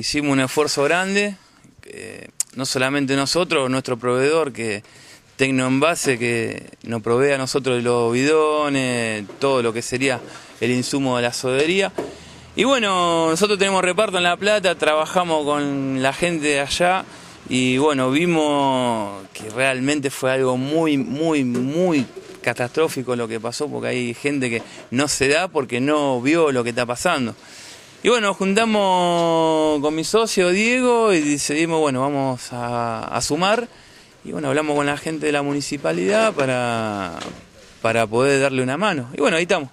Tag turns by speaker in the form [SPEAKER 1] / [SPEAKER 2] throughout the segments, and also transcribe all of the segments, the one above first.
[SPEAKER 1] Hicimos un esfuerzo grande, eh, no solamente nosotros, nuestro proveedor que Envase, que nos provee a nosotros los bidones, todo lo que sería el insumo de la sodería. Y bueno, nosotros tenemos reparto en La Plata, trabajamos con la gente de allá y bueno, vimos que realmente fue algo muy, muy, muy catastrófico lo que pasó porque hay gente que no se da porque no vio lo que está pasando. Y bueno, juntamos con mi socio Diego y decidimos, bueno, vamos a, sumar. Y bueno, hablamos con la gente de la municipalidad para, poder darle una mano. Y bueno, ahí estamos.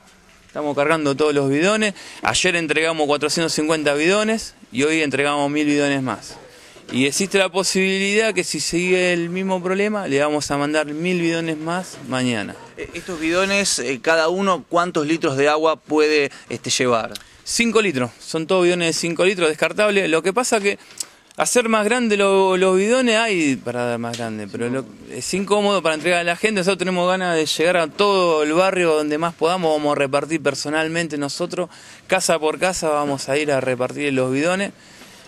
[SPEAKER 1] Estamos cargando todos los bidones. Ayer entregamos 450 bidones y hoy entregamos mil bidones más. Y existe la posibilidad que si sigue el mismo problema, le vamos a mandar mil bidones más mañana. Eh, estos bidones, eh, cada uno, ¿cuántos litros de agua puede este, llevar? 5 litros, son todos bidones de 5 litros descartables. Lo que pasa que hacer más grande los bidones hay para dar más grande, pero es incómodo para entregar a la gente. Nosotros tenemos ganas de llegar a todo el barrio donde más podamos, vamos a repartir personalmente nosotros, casa por casa vamos a ir a repartir los bidones.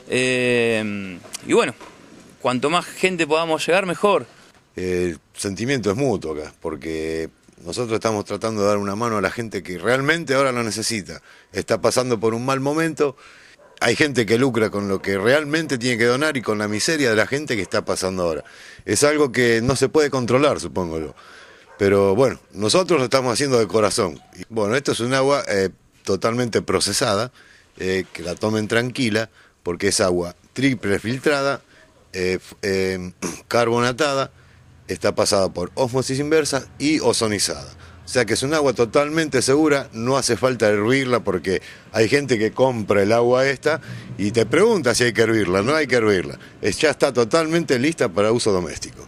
[SPEAKER 1] Eh, y bueno, cuanto más gente podamos llegar, mejor.
[SPEAKER 2] El sentimiento es mutuo acá, porque nosotros estamos tratando de dar una mano a la gente que realmente ahora lo necesita. Está pasando por un mal momento. Hay gente que lucra con lo que realmente tiene que donar y con la miseria de la gente que está pasando ahora. Es algo que no se puede controlar, supongo Pero bueno, nosotros lo estamos haciendo de corazón. Bueno, esto es un agua eh, totalmente procesada, eh, que la tomen tranquila, porque es agua triple filtrada, eh, carbonatada está pasada por osmosis inversa y ozonizada. O sea que es un agua totalmente segura, no hace falta hervirla porque hay gente que compra el agua esta y te pregunta si hay que hervirla, no hay que hervirla. ya está totalmente lista para uso doméstico.